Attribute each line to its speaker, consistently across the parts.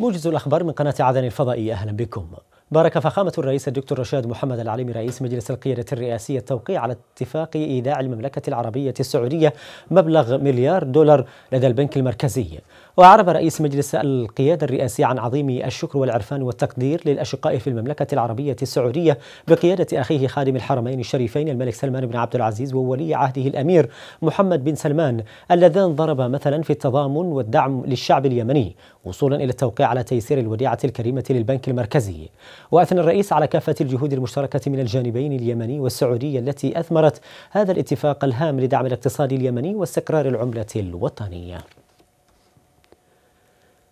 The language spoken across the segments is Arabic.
Speaker 1: موجز الأخبار من قناة عدن الفضائية أهلا بكم بارك فخامة الرئيس الدكتور رشاد محمد العليم رئيس مجلس القيادة الرئاسية التوقيع على اتفاق إيداع المملكة العربية السعودية مبلغ مليار دولار لدى البنك المركزي وأعرب رئيس مجلس القيادة الرئاسي عن عظيم الشكر والعرفان والتقدير للأشقاء في المملكة العربية السعودية بقيادة أخيه خادم الحرمين الشريفين الملك سلمان بن عبد العزيز وولي عهده الأمير محمد بن سلمان اللذان ضربا مثلا في التضامن والدعم للشعب اليمني وصولا إلى التوقيع على تيسير الوديعة الكريمة للبنك المركزي وأثنى الرئيس على كافة الجهود المشتركة من الجانبين اليمني والسعودي التي أثمرت هذا الاتفاق الهام لدعم الاقتصاد اليمني واستقرار العملة الوطنية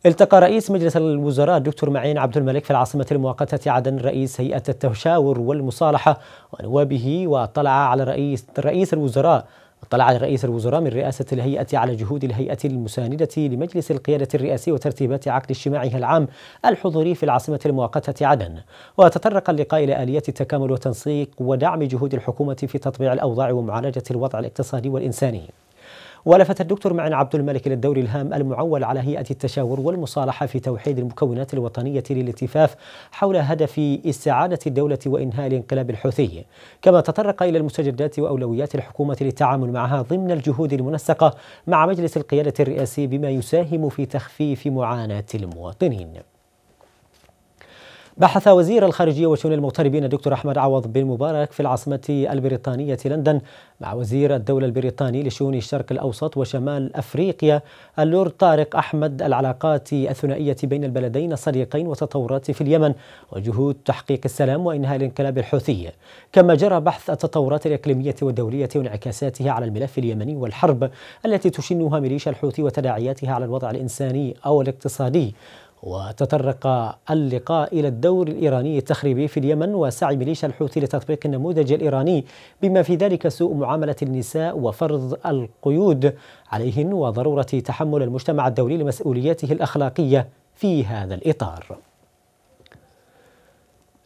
Speaker 1: التقى رئيس مجلس الوزراء الدكتور معين عبد الملك في العاصمة المؤقتة عدن رئيس هيئة التشاور والمصالحة ونوابه واطلع على رئيس رئيس الوزراء اطلع رئيس الوزراء من رئاسة الهيئة على جهود الهيئة المساندة لمجلس القيادة الرئاسي وترتيبات عقد اجتماعها العام الحضوري في العاصمة المؤقتة عدن وتطرق اللقاء إلى آليات التكامل والتنسيق ودعم جهود الحكومة في تطبيع الأوضاع ومعالجة الوضع الاقتصادي والإنساني ولفت الدكتور معن عبد الملك الى الدور الهام المعول على هيئة التشاور والمصالحة في توحيد المكونات الوطنية للالتفاف حول هدف استعادة الدولة وإنهاء الانقلاب الحوثي كما تطرق إلى المستجدات وأولويات الحكومة للتعامل معها ضمن الجهود المنسقة مع مجلس القيادة الرئاسي بما يساهم في تخفيف معاناة المواطنين بحث وزير الخارجية وشؤون المغتربين الدكتور أحمد عوض بن مبارك في العاصمة البريطانية لندن مع وزير الدولة البريطاني لشؤون الشرق الأوسط وشمال أفريقيا اللورد طارق أحمد العلاقات الثنائية بين البلدين الصديقين وتطورات في اليمن وجهود تحقيق السلام وإنهاء الانقلاب الحوثي كما جرى بحث التطورات الإقليمية والدولية وانعكاساتها على الملف اليمني والحرب التي تشنها ميليشيا الحوثي وتداعياتها على الوضع الإنساني أو الاقتصادي وتطرق اللقاء إلى الدور الإيراني التخريبي في اليمن وسعي ميليشيا الحوثي لتطبيق النموذج الإيراني بما في ذلك سوء معاملة النساء وفرض القيود عليهن وضرورة تحمل المجتمع الدولي لمسؤولياته الأخلاقية في هذا الإطار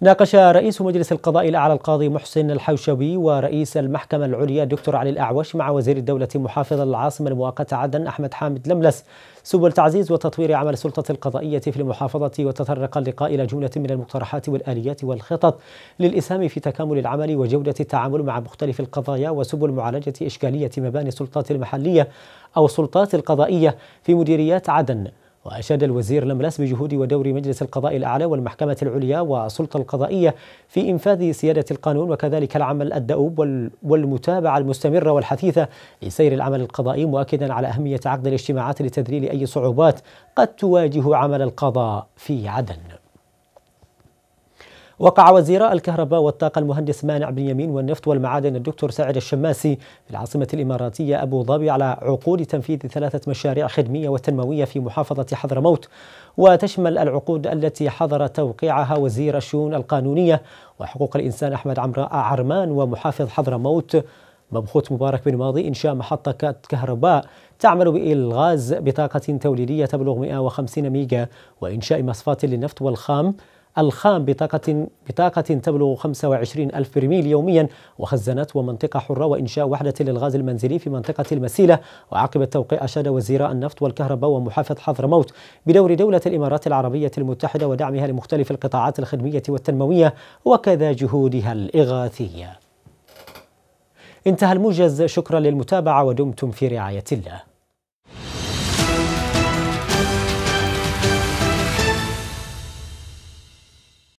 Speaker 1: ناقش رئيس مجلس القضاء الأعلى القاضي محسن الحوشوي ورئيس المحكمة العليا الدكتور علي الأعوش مع وزير الدولة محافظ العاصمة المؤقتة عدن أحمد حامد لملس سبل تعزيز وتطوير عمل السلطة القضائية في المحافظة وتطرق اللقاء إلى جملة من المقترحات والآليات والخطط للإسهام في تكامل العمل وجودة التعامل مع مختلف القضايا وسبل معالجة إشكالية مباني السلطات المحلية أو السلطات القضائية في مديريات عدن وأشاد الوزير لملاس بجهود ودور مجلس القضاء الأعلى والمحكمة العليا والسلطة القضائية في إنفاذ سيادة القانون وكذلك العمل الدؤوب والمتابعة المستمرة والحثيثة لسير العمل القضائي مؤكدا على أهمية عقد الاجتماعات لتذليل أي صعوبات قد تواجه عمل القضاء في عدن وقع وزير الكهرباء والطاقة المهندس مانع بن يمين والنفط والمعادن الدكتور سعد الشماسي في العاصمة الإماراتية أبو ظبي على عقود تنفيذ ثلاثة مشاريع خدمية وتنموية في محافظة حضرموت وتشمل العقود التي حضر توقيعها وزير الشؤون القانونية وحقوق الإنسان أحمد عمراء عرمان ومحافظ حضرموت مبخوت مبارك بن ماضي إنشاء محطة كهرباء تعمل بإلغاز بطاقة توليدية تبلغ 150 ميجا وإنشاء مصفاة للنفط والخام الخام بطاقة بطاقة تبلغ 25 ألف برميل يوميا وخزانات ومنطقة حرة وإنشاء وحدة للغاز المنزلي في منطقة المسيلة وعقب التوقيع أشاد وزير النفط والكهرباء ومحافظ حضرموت بدور دولة الإمارات العربية المتحدة ودعمها لمختلف القطاعات الخدمية والتنموية وكذا جهودها الإغاثية انتهى الموجز شكرا للمتابعة ودمتم في رعاية الله